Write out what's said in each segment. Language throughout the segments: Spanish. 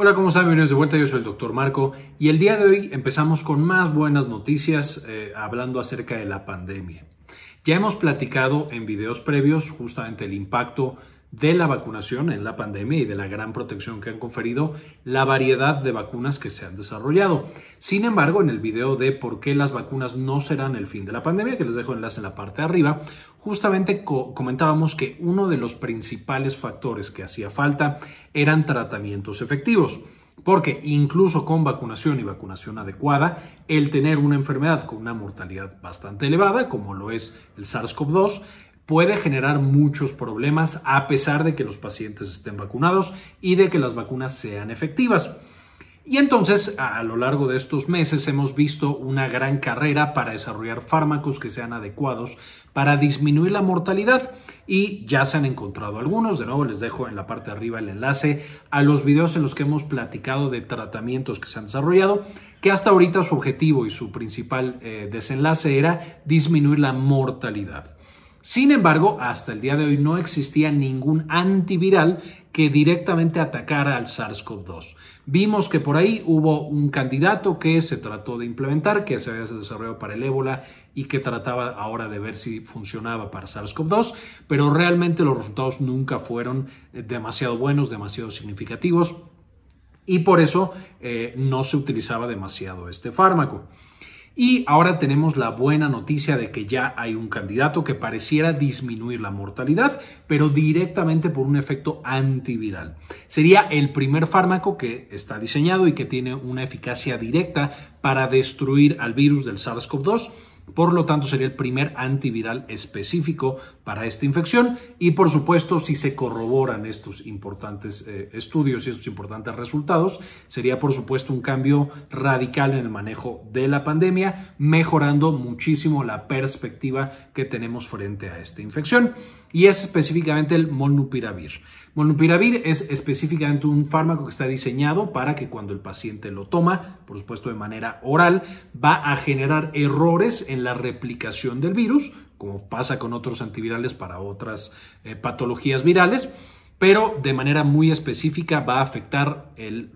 Hola, ¿cómo están? Bienvenidos de vuelta, yo soy el doctor Marco y el día de hoy empezamos con más buenas noticias eh, hablando acerca de la pandemia. Ya hemos platicado en videos previos justamente el impacto de la vacunación en la pandemia y de la gran protección que han conferido la variedad de vacunas que se han desarrollado. Sin embargo, en el video de por qué las vacunas no serán el fin de la pandemia, que les dejo enlace en la parte de arriba, justamente comentábamos que uno de los principales factores que hacía falta eran tratamientos efectivos. Porque incluso con vacunación y vacunación adecuada, el tener una enfermedad con una mortalidad bastante elevada, como lo es el SARS-CoV-2, puede generar muchos problemas a pesar de que los pacientes estén vacunados y de que las vacunas sean efectivas. Y entonces, a lo largo de estos meses hemos visto una gran carrera para desarrollar fármacos que sean adecuados para disminuir la mortalidad y ya se han encontrado algunos. De nuevo, les dejo en la parte de arriba el enlace a los videos en los que hemos platicado de tratamientos que se han desarrollado, que hasta ahorita su objetivo y su principal eh, desenlace era disminuir la mortalidad. Sin embargo, hasta el día de hoy no existía ningún antiviral que directamente atacara al SARS-CoV-2. Vimos que por ahí hubo un candidato que se trató de implementar, que se había desarrollado para el ébola y que trataba ahora de ver si funcionaba para SARS-CoV-2, pero realmente los resultados nunca fueron eh, demasiado buenos, demasiado significativos y por eso eh, no se utilizaba demasiado este fármaco. Y ahora tenemos la buena noticia de que ya hay un candidato que pareciera disminuir la mortalidad, pero directamente por un efecto antiviral. Sería el primer fármaco que está diseñado y que tiene una eficacia directa para destruir al virus del SARS-CoV-2 por lo tanto, sería el primer antiviral específico para esta infección. Y por supuesto, si se corroboran estos importantes eh, estudios y estos importantes resultados, sería por supuesto un cambio radical en el manejo de la pandemia, mejorando muchísimo la perspectiva que tenemos frente a esta infección. Y es específicamente el molnupiravir. Molnupiravir es específicamente un fármaco que está diseñado para que cuando el paciente lo toma, por supuesto de manera oral, va a generar errores la replicación del virus, como pasa con otros antivirales para otras eh, patologías virales, pero de manera muy específica va a afectar el,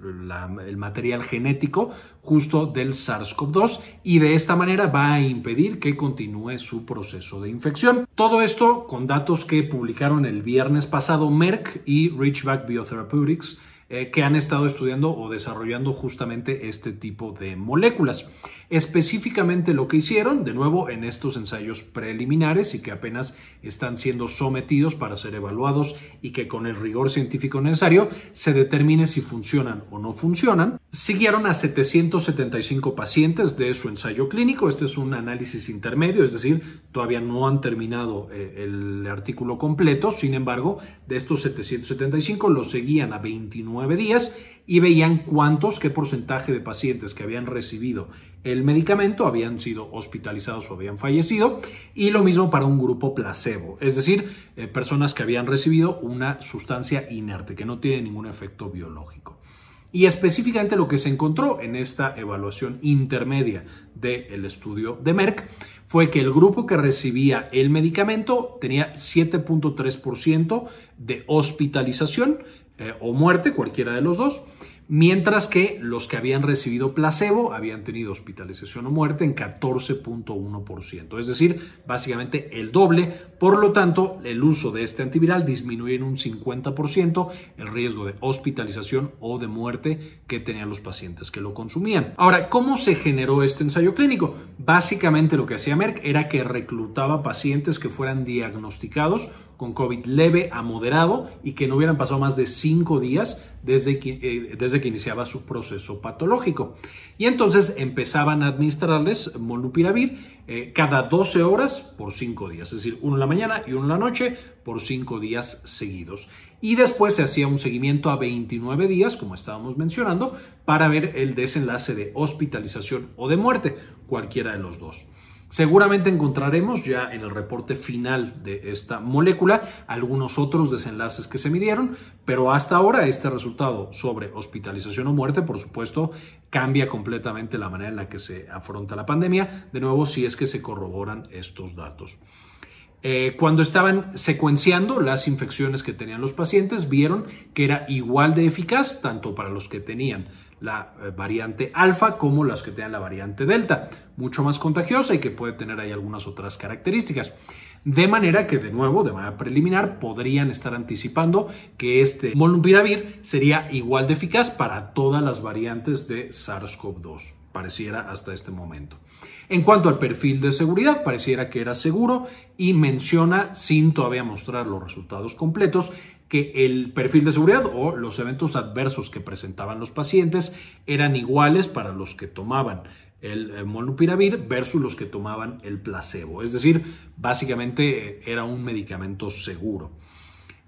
el material genético justo del SARS-CoV-2 y de esta manera va a impedir que continúe su proceso de infección. Todo esto con datos que publicaron el viernes pasado Merck y Richback Biotherapeutics eh, que han estado estudiando o desarrollando justamente este tipo de moléculas. Específicamente lo que hicieron, de nuevo, en estos ensayos preliminares y que apenas están siendo sometidos para ser evaluados y que con el rigor científico necesario se determine si funcionan o no funcionan, siguieron a 775 pacientes de su ensayo clínico. Este es un análisis intermedio, es decir, todavía no han terminado eh, el artículo completo. Sin embargo, de estos 775 los seguían a 29 días y veían cuántos, qué porcentaje de pacientes que habían recibido el medicamento habían sido hospitalizados o habían fallecido y lo mismo para un grupo placebo, es decir, eh, personas que habían recibido una sustancia inerte que no tiene ningún efecto biológico. Y específicamente lo que se encontró en esta evaluación intermedia del estudio de Merck fue que el grupo que recibía el medicamento tenía 7.3% de hospitalización, eh, o muerte, cualquiera de los dos, mientras que los que habían recibido placebo habían tenido hospitalización o muerte en 14.1%, es decir, básicamente el doble. Por lo tanto, el uso de este antiviral disminuye en un 50% el riesgo de hospitalización o de muerte que tenían los pacientes que lo consumían. Ahora, ¿cómo se generó este ensayo clínico? Básicamente lo que hacía Merck era que reclutaba pacientes que fueran diagnosticados con COVID leve a moderado y que no hubieran pasado más de cinco días desde que, eh, desde que iniciaba su proceso patológico. Y entonces empezaban a administrarles molnupiravir eh, cada 12 horas por cinco días, es decir, uno en la mañana y uno en la noche por cinco días seguidos. Y después se hacía un seguimiento a 29 días, como estábamos mencionando, para ver el desenlace de hospitalización o de muerte, cualquiera de los dos. Seguramente encontraremos ya en el reporte final de esta molécula algunos otros desenlaces que se midieron, pero hasta ahora este resultado sobre hospitalización o muerte, por supuesto, cambia completamente la manera en la que se afronta la pandemia, de nuevo si es que se corroboran estos datos. Eh, cuando estaban secuenciando las infecciones que tenían los pacientes, vieron que era igual de eficaz tanto para los que tenían la eh, variante alfa como las que tengan la variante delta, mucho más contagiosa y que puede tener ahí algunas otras características. De manera que, de nuevo, de manera preliminar, podrían estar anticipando que este molnupiravir sería igual de eficaz para todas las variantes de SARS-CoV-2 pareciera hasta este momento. En cuanto al perfil de seguridad, pareciera que era seguro y menciona, sin todavía mostrar los resultados completos, que el perfil de seguridad o los eventos adversos que presentaban los pacientes eran iguales para los que tomaban el molnupiravir versus los que tomaban el placebo. Es decir, básicamente eh, era un medicamento seguro.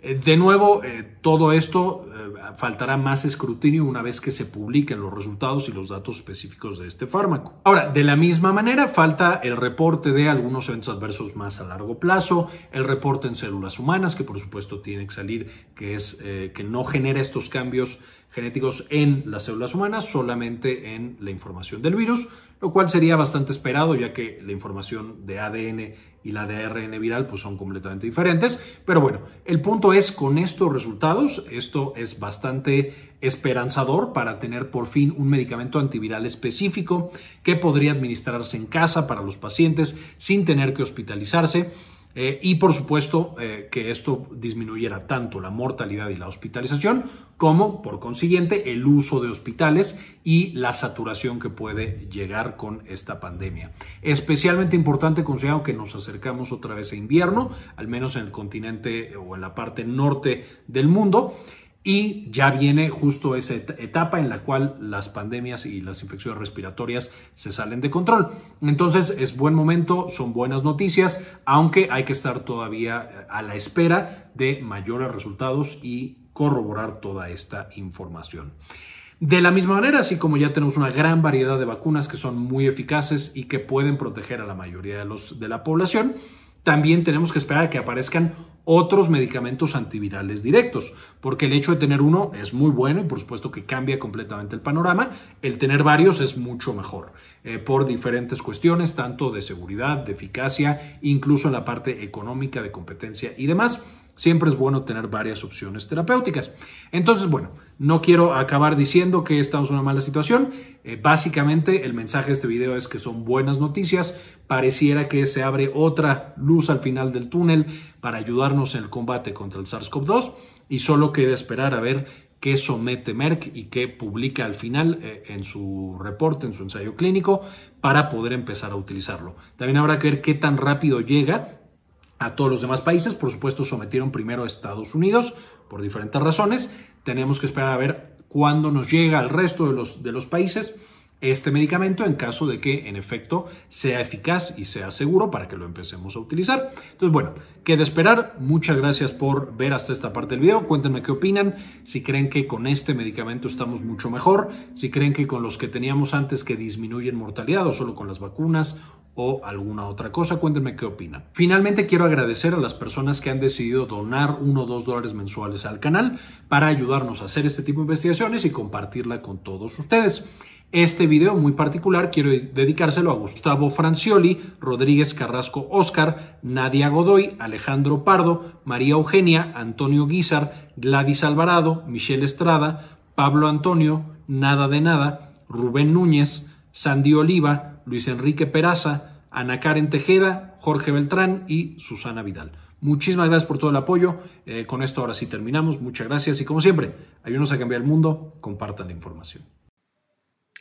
Eh, de nuevo, eh, todo esto eh, faltará más escrutinio una vez que se publiquen los resultados y los datos específicos de este fármaco. Ahora, de la misma manera, falta el reporte de algunos eventos adversos más a largo plazo, el reporte en células humanas, que por supuesto tiene que salir, que es que no genera estos cambios genéticos en las células humanas, solamente en la información del virus, lo cual sería bastante esperado ya que la información de ADN y la de ARN viral pues son completamente diferentes. Pero bueno, el punto es con estos resultados, esto es bastante esperanzador para tener por fin un medicamento antiviral específico que podría administrarse en casa para los pacientes sin tener que hospitalizarse eh, y por supuesto eh, que esto disminuyera tanto la mortalidad y la hospitalización como, por consiguiente, el uso de hospitales y la saturación que puede llegar con esta pandemia. Especialmente importante considerando que nos acercamos otra vez a invierno, al menos en el continente o en la parte norte del mundo y ya viene justo esa etapa en la cual las pandemias y las infecciones respiratorias se salen de control. Entonces es buen momento, son buenas noticias, aunque hay que estar todavía eh, a la espera de mayores resultados y corroborar toda esta información. De la misma manera, así como ya tenemos una gran variedad de vacunas que son muy eficaces y que pueden proteger a la mayoría de, los, de la población, también tenemos que esperar a que aparezcan otros medicamentos antivirales directos, porque el hecho de tener uno es muy bueno y por supuesto que cambia completamente el panorama, el tener varios es mucho mejor, eh, por diferentes cuestiones, tanto de seguridad, de eficacia, incluso en la parte económica, de competencia y demás. Siempre es bueno tener varias opciones terapéuticas. Entonces, bueno, no quiero acabar diciendo que estamos en una mala situación. Eh, básicamente, el mensaje de este video es que son buenas noticias. Pareciera que se abre otra luz al final del túnel para ayudarnos en el combate contra el SARS-CoV-2 y solo queda esperar a ver qué somete Merck y qué publica al final eh, en su reporte, en su ensayo clínico, para poder empezar a utilizarlo. También habrá que ver qué tan rápido llega a todos los demás países. Por supuesto, sometieron primero a Estados Unidos por diferentes razones. Tenemos que esperar a ver cuándo nos llega al resto de los, de los países este medicamento en caso de que en efecto sea eficaz y sea seguro para que lo empecemos a utilizar. Entonces, bueno, de esperar. Muchas gracias por ver hasta esta parte del video. Cuéntenme qué opinan, si creen que con este medicamento estamos mucho mejor, si creen que con los que teníamos antes que disminuyen mortalidad o solo con las vacunas o alguna otra cosa. Cuéntenme qué opinan. Finalmente, quiero agradecer a las personas que han decidido donar uno o dos dólares mensuales al canal para ayudarnos a hacer este tipo de investigaciones y compartirla con todos ustedes. Este video muy particular quiero dedicárselo a Gustavo Francioli, Rodríguez Carrasco Oscar, Nadia Godoy, Alejandro Pardo, María Eugenia, Antonio Guizar, Gladys Alvarado, Michelle Estrada, Pablo Antonio, Nada de Nada, Rubén Núñez, Sandy Oliva, Luis Enrique Peraza, Ana Karen Tejeda, Jorge Beltrán y Susana Vidal. Muchísimas gracias por todo el apoyo. Eh, con esto ahora sí terminamos. Muchas gracias y como siempre, ayúdenos a cambiar el mundo, compartan la información.